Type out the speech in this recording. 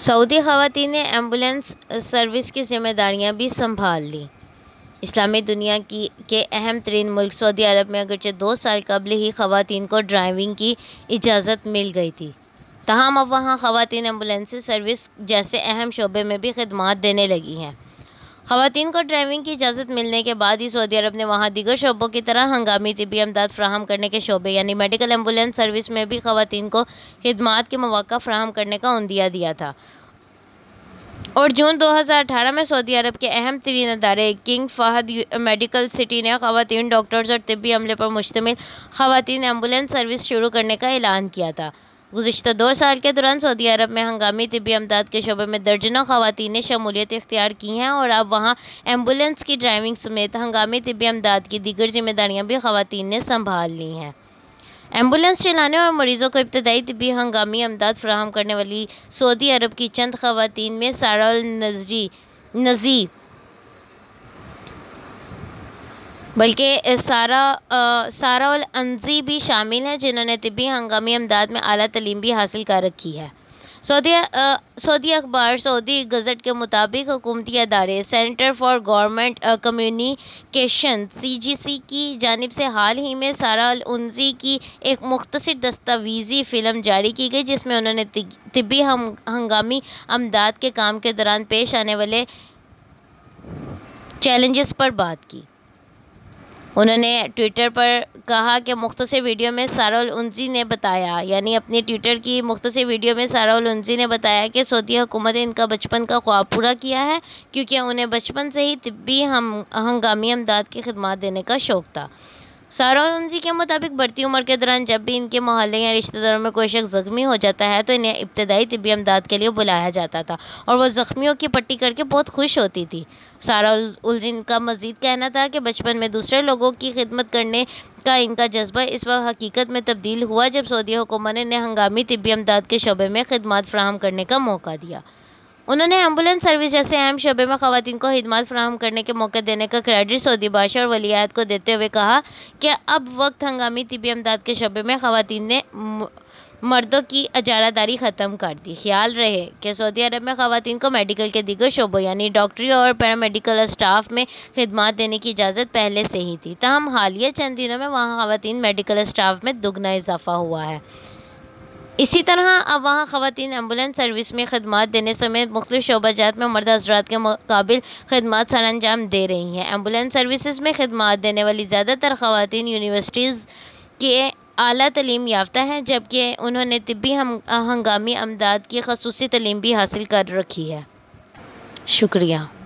Saudi ख़वातीन ने ambulance service की जिम्मेदारियां भी संभाल लीं इस्लामी दुनिया की के अहम तरीन मुल्क सऊदी अरब में अगरचे दो साल कबल ही ख़वातीन को ड्राइविंग की इजाज़त मिल गई थी तहम अब वहाँ ख़वातीन एम्बुलेंस सर्विस जैसे अहम शोबे में भी खदमात देने लगी हैं खातन को ड्राइविंग की इजाज़त मिलने के बाद ही सऊदी अरब ने वहाँ दीगर शोबों की तरह हंगामी तबी अमदाद फ्राहम करने के शोबे यानी मेडिकल एम्बुलेंस सर्विस में भी खातन को खदमात के मौाक़ा फ्राहम करने का उनदिया दिया था और जून 2018 में सऊदी अरब के अहम तरीन अदारे किंग फहद मेडिकल सिटी ने खातन डॉक्टर्स और तबी अमले पर मुश्तमिल खातन एम्बुलेंस सर्विस शुरू करने का ऐलान किया था गुजशत दो साल के दौरान सऊदी अरब में हंगामी तबी अमदाद के शोबे में दर्जनों खातन ने शमूलियत इख्तियार की हैं और अब वहाँ एम्बुलेंस की ड्राइविंग समेत हंगामी तबी अमदाद की दीगर जिम्मेदारियाँ भी खातन ने संभाल ली हैं एम्बुलेंस चलाने और मरीज़ों को इब्तदाई तबी हंगामी अमदाद फ्राहम करने वाली सऊदी अरब की चंद खातन में सारा नजरी नज़ी बल्कि सारा सारा उल अंजी भी शामिल हैं जिन्होंने तबी हंगामी अमदाद में अली तलीम भी हासिल कर रखी है सऊदी सऊदी अखबार सऊदी गज़ट के मुताबिक हुकूमती अदारे centre for government communication C G C की जानब से हाल ही में सारा उन्जी की एक मुख्तर दस्तावीज़ी फ़िल्म जारी की गई जिसमें उन्होंने तबी हम हंगामी अमदाद के काम के दौरान पेश आने वाले चैलेंजेस पर बात की उन्होंने ट्विटर पर कहा कि मुख्तर वीडियो में सारा उनजी ने बताया यानी अपनी ट्विटर की मुख्तर वीडियो में सारा उनजी ने बताया कि सऊदी हुकूमत ने इनका बचपन का ख्वाब पूरा किया है क्योंकि उन्हें बचपन से ही तबी हम हंगामी अमदाद की खदमात देने का शौक़ था उनजी के मुताबिक बढ़ती उम्र के दौरान जब भी इनके मोहल्ले या रिश्तेदारों में कोई शख्स ज़ख्मी हो जाता है तो इन्हें इब्तदाई तबी अमदाद के लिए बुलाया जाता था और वह ज़ख्मियों की पट्टी करके बहुत खुश होती थी सारा उलजिन का मजीद कहना था कि बचपन में दूसरे लोगों की खिदमत करने का इनका जज्बा इस वक्त हकीकत में तब्दील हुआ जब सऊदी हुकूमत ने हंगामी तबी अमदाद के शोबे में खदमात फ्राहम करने का मौका दिया उन्होंने एम्बुलेंस सर्विस जैसे अहम शबे में खातन को खिदमत फ्राहम करने के मौके देने का क्रेडिट सऊदी बादशाह और वलियात को देते हुए कहा कि अब वक्त हंगामी तबी अमदाद के शबे में खातन ने मर्दों की अजारादारी ख़त्म कर दी ख्याल रहे कि सऊदी अरब में खातन को मेडिकल के दिग्गर शोबों यानी डॉक्टरी और पैरामेडिकल स्टाफ में खदमात देने की इजाज़त पहले से ही थी तहम हालिया चंद दिनों में वहाँ खातन मेडिकल स्टाफ में दुगना इजाफा हुआ है इसी तरह अब वहाँ ख़वान एम्बुलेंस सर्विस में खदमात देने समेत शोबा शोबाजात में मर्द हजरात के मुकाबिल खदमात सर अंजाम दे रही हैं एम्बुलेंस सर्विसज में खदमात देने वाली ज़्यादातर खातन यूनिवर्सिटीज़ के अली तलीम याफ्ता हैं जबकि उन्होंने तबी हम हंगामी अमदाद की खसूस तलीम भी हासिल कर रखी है शुक्रिया